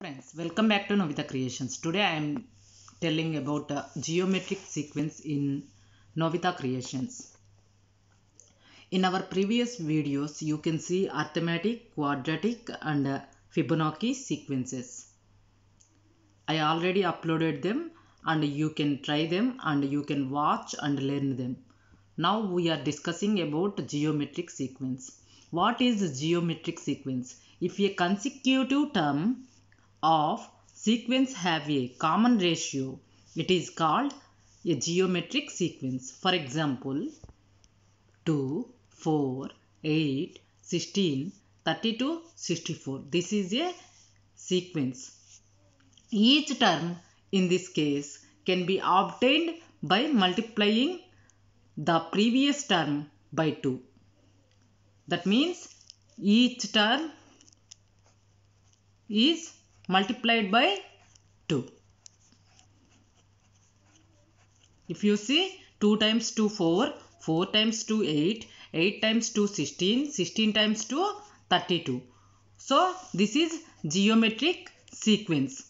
Friends, welcome back to Novita Creations. Today I am telling about a geometric sequence in Novita Creations. In our previous videos, you can see arithmetic, quadratic and Fibonacci sequences. I already uploaded them and you can try them and you can watch and learn them. Now we are discussing about geometric sequence. What is geometric sequence? If a consecutive term of sequence have a common ratio, it is called a geometric sequence. For example, 2, 4, 8, 16, 32, 64. This is a sequence. Each term in this case can be obtained by multiplying the previous term by 2. That means each term is multiplied by 2. If you see 2 times 2 4, 4 times 2 8, 8 times 2 16, 16 times 2 32. So this is geometric sequence.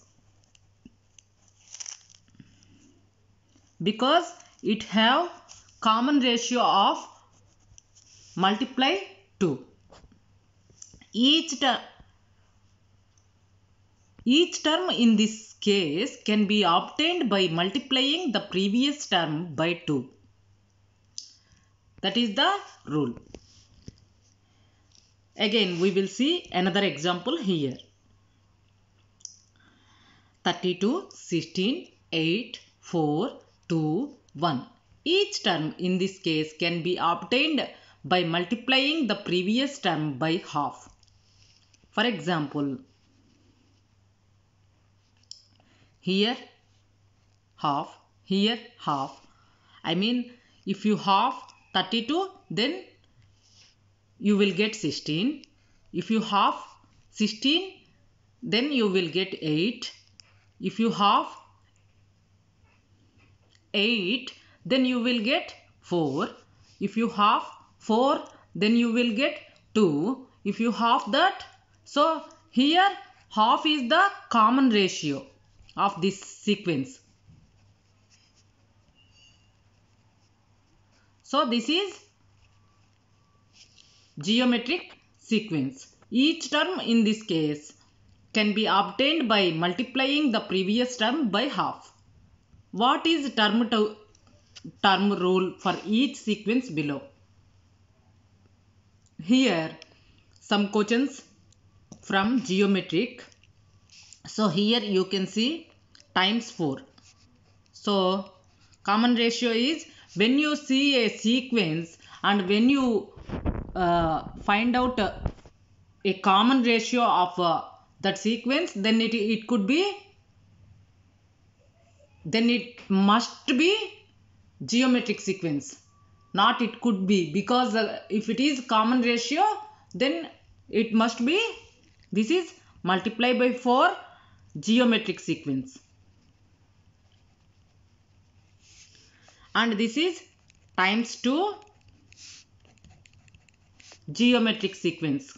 Because it have common ratio of multiply 2. Each term each term in this case can be obtained by multiplying the previous term by 2. That is the rule. Again, we will see another example here. 32, 16, 8, 4, 2, 1. Each term in this case can be obtained by multiplying the previous term by half. For example, here half here half i mean if you half 32 then you will get 16 if you half 16 then you will get 8 if you half 8 then you will get 4 if you half 4 then you will get 2 if you half that so here half is the common ratio of this sequence. So this is geometric sequence. Each term in this case can be obtained by multiplying the previous term by half. What is term to term rule for each sequence below? Here some questions from geometric so here you can see times 4. So common ratio is when you see a sequence and when you uh, find out a common ratio of uh, that sequence then it, it could be then it must be geometric sequence not it could be because uh, if it is common ratio then it must be this is multiply by 4 geometric sequence. And this is times 2 geometric sequence.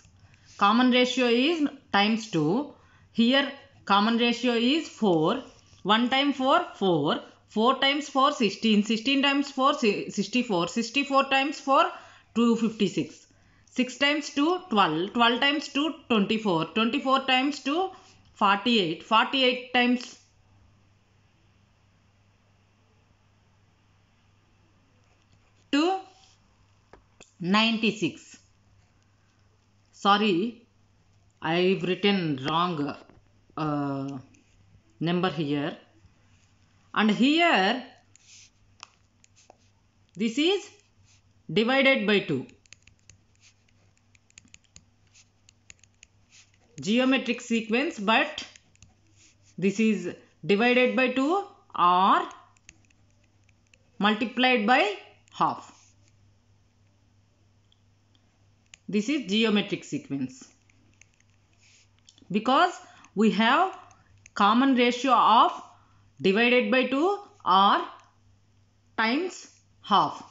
Common ratio is times 2. Here common ratio is 4. 1 time 4, 4. 4 times 4, 16. 16 times 4, 64. 64 times 4, 256. 6 times 2, 12. 12 times 2, 24. 24 times 2, 48. 48 times two, ninety-six. 96. Sorry, I've written wrong uh, number here. And here, this is divided by 2. geometric sequence but this is divided by 2 or multiplied by half. This is geometric sequence. Because we have common ratio of divided by 2 or times half.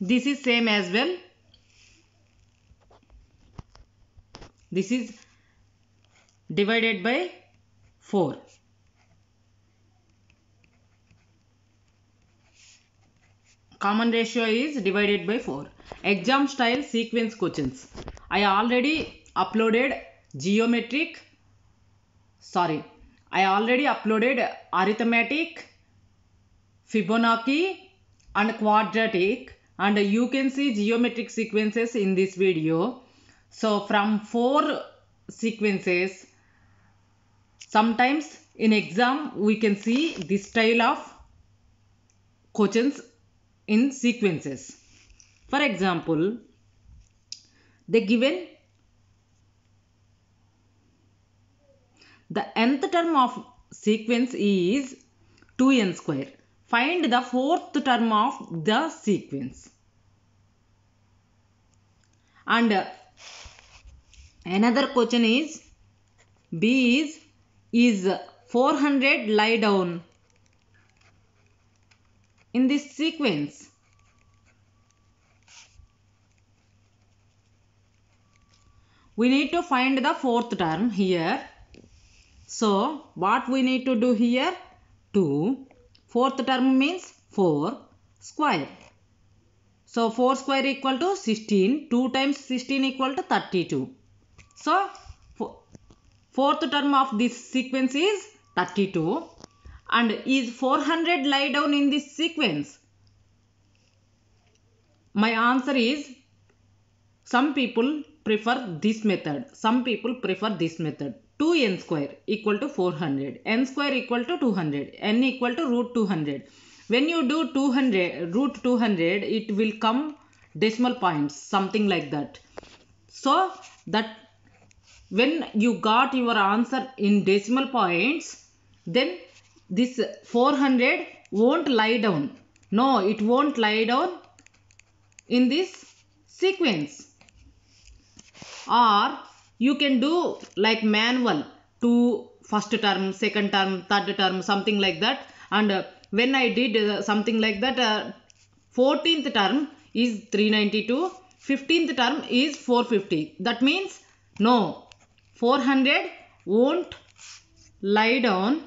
This is same as well. This is divided by 4. Common ratio is divided by 4. Exam style sequence questions. I already uploaded geometric, sorry, I already uploaded arithmetic, Fibonacci and quadratic and you can see geometric sequences in this video. So from four sequences, sometimes in exam we can see this style of questions in sequences. For example, they given the nth term of sequence is 2n square. Find the fourth term of the sequence. And Another question is B is is 400 lie down in this sequence. We need to find the fourth term here. So what we need to do here? 2. Fourth term means 4 square. So 4 square equal to 16. 2 times 16 equal to 32. So fourth term of this sequence is 32 and is 400 lie down in this sequence? My answer is some people prefer this method. Some people prefer this method. 2n square equal to 400. n square equal to 200. n equal to root 200. When you do 200, root 200, it will come decimal points, something like that. So that when you got your answer in decimal points, then this 400 won't lie down. No, it won't lie down in this sequence. Or you can do like manual to first term, second term, third term, something like that. And when I did uh, something like that, 14th uh, term is 392, 15th term is 450. That means no, 400 won't lie down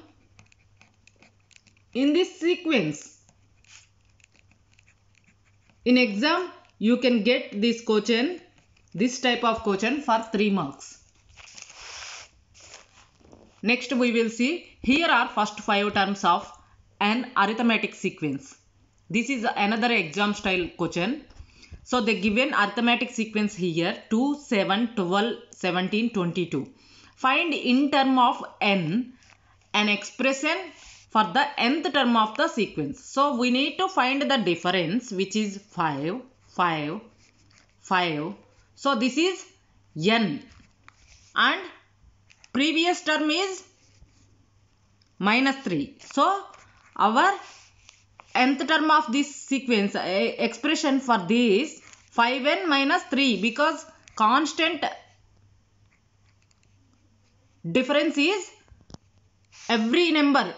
in this sequence. In exam, you can get this question, this type of question for 3 marks. Next we will see, here are first 5 terms of an arithmetic sequence. This is another exam style question. So they given arithmetic sequence here 2, 7, 12, 17, 22. Find in term of n an expression for the nth term of the sequence. So we need to find the difference which is 5, 5, 5. So this is n and previous term is minus 3. So our nth term of this sequence eh, expression for this 5n minus 3 because constant difference is every number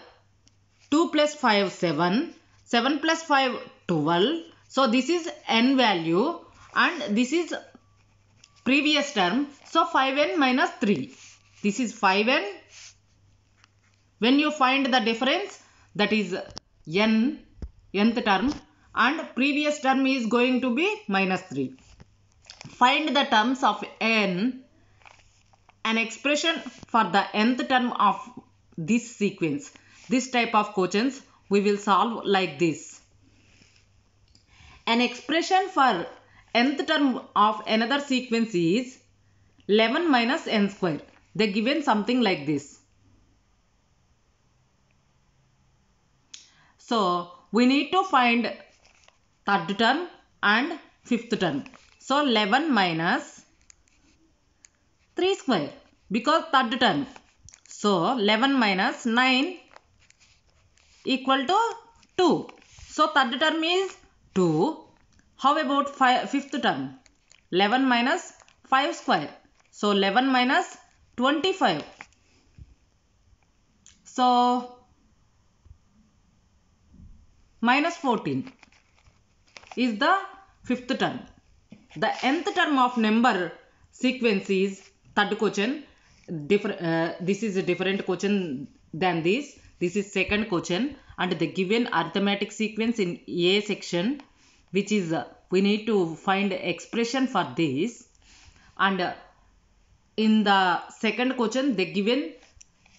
2 plus 5 7 7 plus 5 12 so this is n value and this is previous term so 5n minus 3 this is 5n when you find the difference that is n, nth term and previous term is going to be minus 3. Find the terms of n. An expression for the nth term of this sequence, this type of quotients, we will solve like this. An expression for nth term of another sequence is 11 minus n square. They given something like this. So we need to find third term and fifth term. So 11 minus 3 square because third term. So 11 minus 9 equal to 2. So third term is 2. How about five, fifth term? 11 minus 5 square. So 11 minus 25. So minus 14 is the fifth term. The nth term of number sequence is third question. uh, this is a different question than this. This is second question and the given arithmetic sequence in A section which is uh, we need to find expression for this and uh, in the second question they given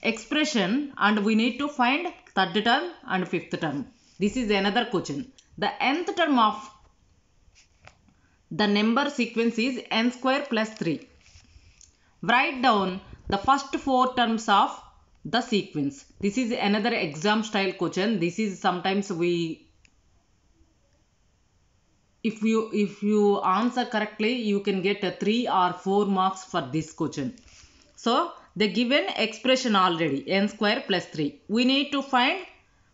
expression and we need to find third term and fifth term this is another question. The nth term of the number sequence is n square plus 3. Write down the first four terms of the sequence. This is another exam style question. This is sometimes we if you if you answer correctly you can get a 3 or 4 marks for this question. So the given expression already n square plus 3. We need to find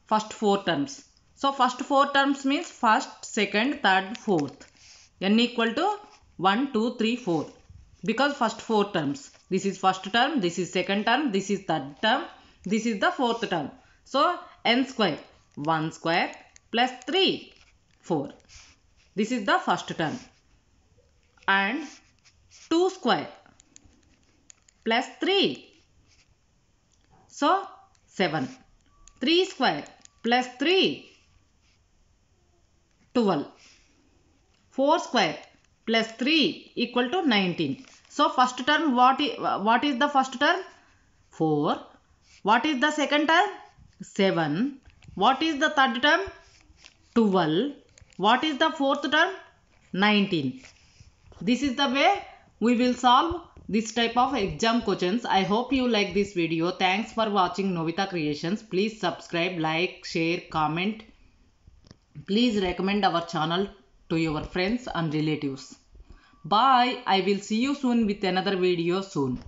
first four terms. So first four terms means first, second, third, fourth. n equal to 1, 2, 3, 4. Because first four terms. This is first term, this is second term, this is third term, this is the fourth term. So n square 1 square plus 3 4. This is the first term. And 2 square plus 3. So 7. 3 square plus 3 12. 4 square plus 3 equal to 19. So first term what is, what is the first term? 4. What is the second term? 7. What is the third term? 12. What is the fourth term? 19. This is the way we will solve this type of exam questions. I hope you like this video. Thanks for watching Novita Creations. Please subscribe, like, share, comment. Please recommend our channel to your friends and relatives. Bye. I will see you soon with another video soon.